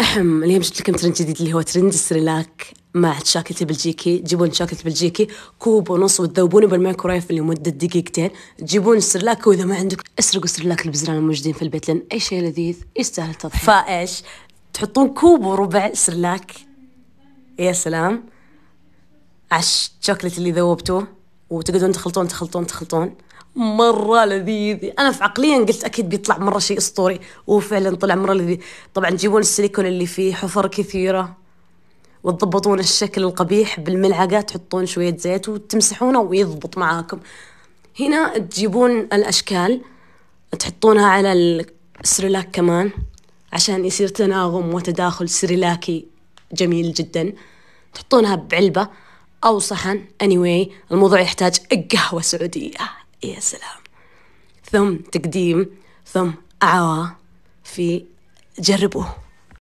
اهم اليوم جبت لكم ترند جديد اللي هو ترند السريلاك مع الشاكلت البلجيكي تجيبون الشاكلت البلجيكي كوب ونص وتذوبونه بالميكرويف لمدة دقيقتين تجيبون السرلاك وإذا ما عندك اسرقوا السرلاك البزران الموجودين في البيت لأن أي شيء لذيذ يستاهل التضحية فايش تحطون كوب وربع سرلاك يا سلام عش الشوكلت اللي ذوبتوه وتقعدون تخلطون تخلطون تخلطون مره لذيذ انا في عقليا قلت اكيد بيطلع مره شيء اسطوري وفعلا طلع مره لذيذ طبعا جيبون السيليكون اللي فيه حفر كثيره وتضبطون الشكل القبيح بالملعقه تحطون شويه زيت وتمسحونه ويضبط معاكم هنا تجيبون الاشكال تحطونها على السريلاك كمان عشان يصير تناغم وتداخل سريلاكي جميل جدا تحطونها بعلبة أو صحن anyway الموضوع يحتاج قهوة سعودية يا إيه، سلام ثم تقديم ثم أعوى في جربوه